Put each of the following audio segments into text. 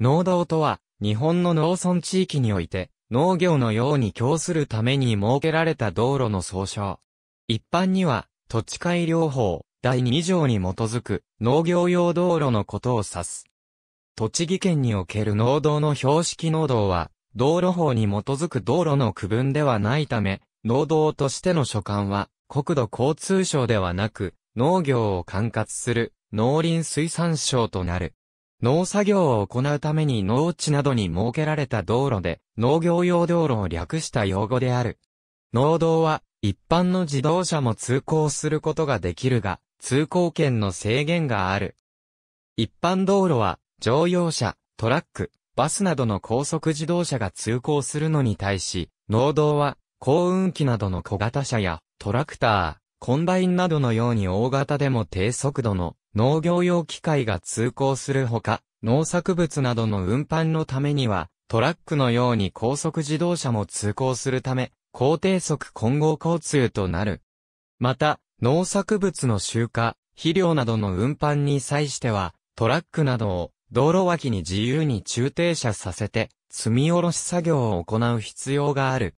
農道とは、日本の農村地域において、農業のように供するために設けられた道路の総称。一般には、土地改良法、第2条に基づく農業用道路のことを指す。栃木県における農道の標識農道は、道路法に基づく道路の区分ではないため、農道としての所管は、国土交通省ではなく、農業を管轄する農林水産省となる。農作業を行うために農地などに設けられた道路で、農業用道路を略した用語である。農道は、一般の自動車も通行することができるが、通行権の制限がある。一般道路は、乗用車、トラック、バスなどの高速自動車が通行するのに対し、農道は、耕運機などの小型車やトラクター、コンバインなどのように大型でも低速度の農業用機械が通行するほか、農作物などの運搬のためには、トラックのように高速自動車も通行するため、高低速混合交通となる。また、農作物の集荷、肥料などの運搬に際しては、トラックなどを道路脇に自由に駐停車させて、積み下ろし作業を行う必要がある。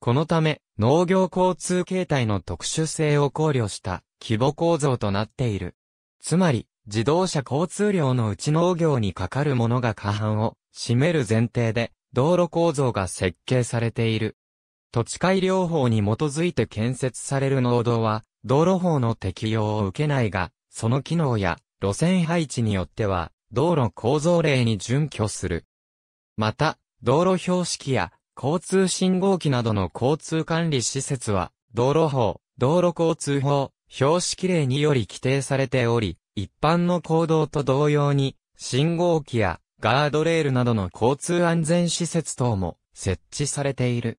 このため、農業交通形態の特殊性を考慮した規模構造となっている。つまり、自動車交通量のうち農業にかかるものが過半を占める前提で、道路構造が設計されている。土地改良法に基づいて建設される農道は、道路法の適用を受けないが、その機能や路線配置によっては、道路構造例に準拠する。また、道路標識や交通信号機などの交通管理施設は、道路法、道路交通法、標識例により規定されており、一般の行動と同様に、信号機やガードレールなどの交通安全施設等も設置されている。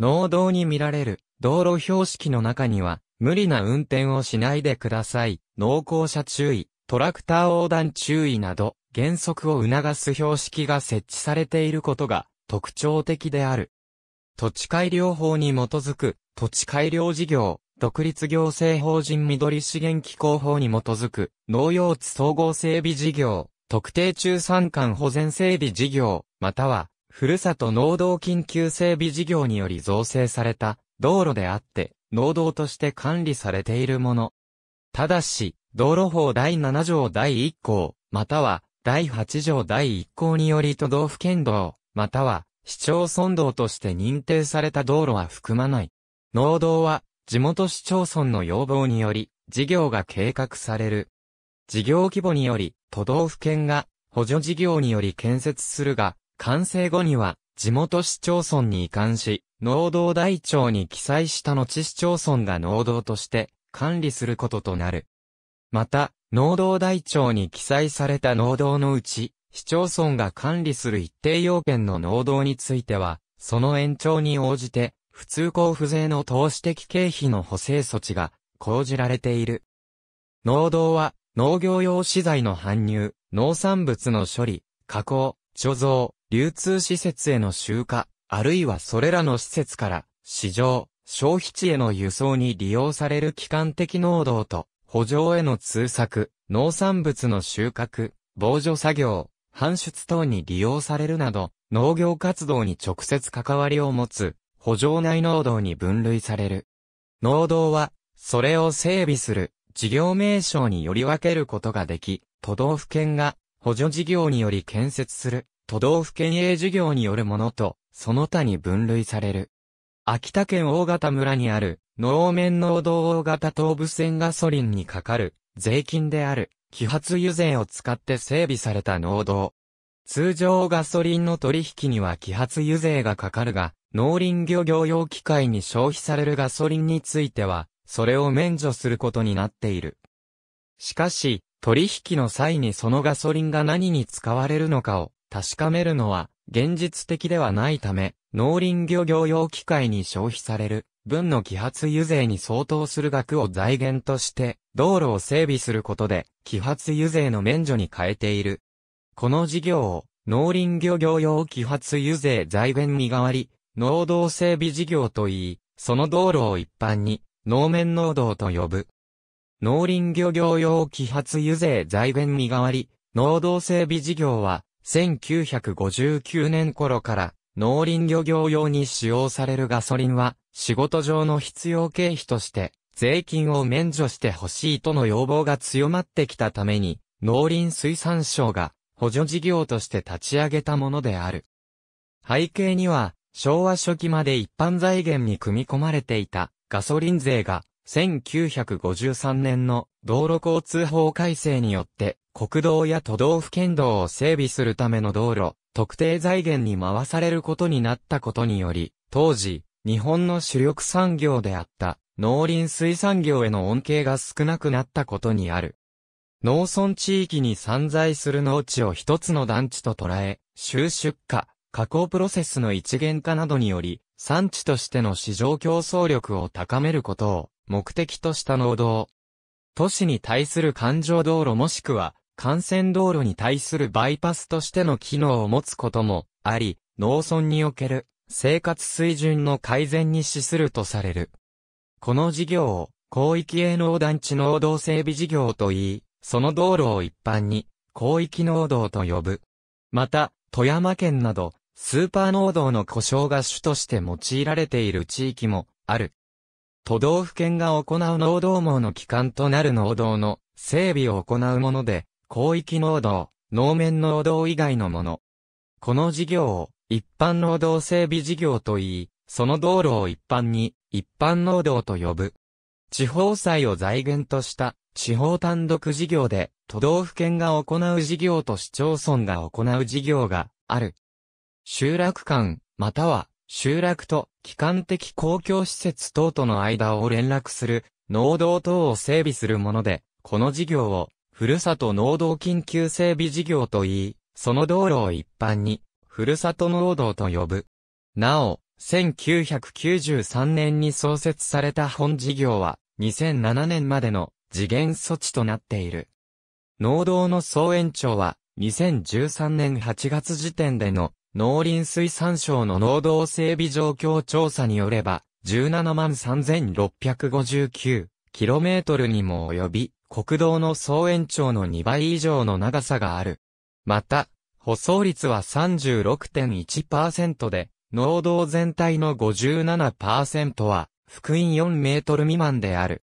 農道に見られる道路標識の中には、無理な運転をしないでください、農耕者注意、トラクター横断注意など、原則を促す標識が設置されていることが特徴的である。土地改良法に基づく土地改良事業、独立行政法人緑資源機構法に基づく農用地総合整備事業、特定中山間保全整備事業、または、ふるさと農道緊急整備事業により造成された道路であって、農道として管理されているもの。ただし、道路法第7条第1項、または、第8条第1項により都道府県道、または市町村道として認定された道路は含まない。農道は地元市町村の要望により事業が計画される。事業規模により都道府県が補助事業により建設するが、完成後には地元市町村に移管し、農道台帳に記載した後市町村が農道として管理することとなる。また、農道台帳に記載された農道のうち、市町村が管理する一定要件の農道については、その延長に応じて、普通交付税の投資的経費の補正措置が講じられている。農道は、農業用資材の搬入、農産物の処理、加工、貯蔵、流通施設への集荷、あるいはそれらの施設から市場、消費地への輸送に利用される機関的農道と、補助への通作、農産物の収穫、防除作業、搬出等に利用されるなど、農業活動に直接関わりを持つ、補助内農道に分類される。農道は、それを整備する、事業名称により分けることができ、都道府県が、補助事業により建設する、都道府県営事業によるものと、その他に分類される。秋田県大型村にある、農面農道大型東部線ガソリンにかかる、税金である。揮発油税を使って整備された農道。通常ガソリンの取引には揮発油税がかかるが、農林漁業用機械に消費されるガソリンについては、それを免除することになっている。しかし、取引の際にそのガソリンが何に使われるのかを確かめるのは現実的ではないため、農林漁業用機械に消費される分の揮発油税に相当する額を財源として道路を整備することで揮発油税の免除に変えている。この事業を農林漁業用揮発油税財源身代わり、農道整備事業といい、その道路を一般に農面農道と呼ぶ。農林漁業用揮発油税財源身代わり、農道整備事業は1959年頃から農林漁業用に使用されるガソリンは仕事上の必要経費として税金を免除してほしいとの要望が強まってきたために農林水産省が補助事業として立ち上げたものである。背景には昭和初期まで一般財源に組み込まれていたガソリン税が1953年の道路交通法改正によって国道や都道府県道を整備するための道路、特定財源に回されることになったことにより、当時、日本の主力産業であった農林水産業への恩恵が少なくなったことにある。農村地域に散在する農地を一つの団地と捉え、収出荷、加工プロセスの一元化などにより、産地としての市場競争力を高めることを目的とした農道。都市に対する環状道路もしくは幹線道路に対するバイパスとしての機能を持つこともあり、農村における生活水準の改善に資するとされる。この事業を広域営農団地農道整備事業といい、その道路を一般に広域農道と呼ぶ。また、富山県などスーパー農道の故障が主として用いられている地域もある。都道府県が行う農道網の機関となる農道の整備を行うもので、広域農道、農面農道以外のもの。この事業を一般農道整備事業と言い、その道路を一般に一般農道と呼ぶ。地方債を財源とした地方単独事業で都道府県が行う事業と市町村が行う事業がある。集落間、または集落と機関的公共施設等との間を連絡する農道等を整備するもので、この事業をふるさと農道緊急整備事業といい、その道路を一般に、ふるさと農道と呼ぶ。なお、1993年に創設された本事業は、2007年までの次元措置となっている。農道の総延長は、2013年8月時点での農林水産省の農道整備状況調査によれば、17万3659キロメートルにも及び、国道の総延長の2倍以上の長さがある。また、舗装率は36.1%で、農道全体の57%は、福音4メートル未満である。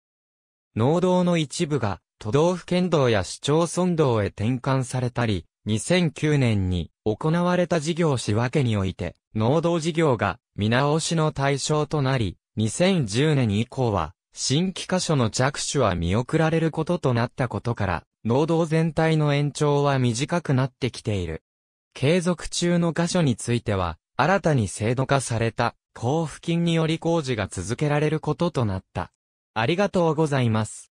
農道の一部が、都道府県道や市町村道へ転換されたり、2009年に行われた事業仕分けにおいて、農道事業が見直しの対象となり、2010年以降は新規箇所の着手は見送られることとなったことから、農道全体の延長は短くなってきている。継続中の箇所については、新たに制度化された交付金により工事が続けられることとなった。ありがとうございます。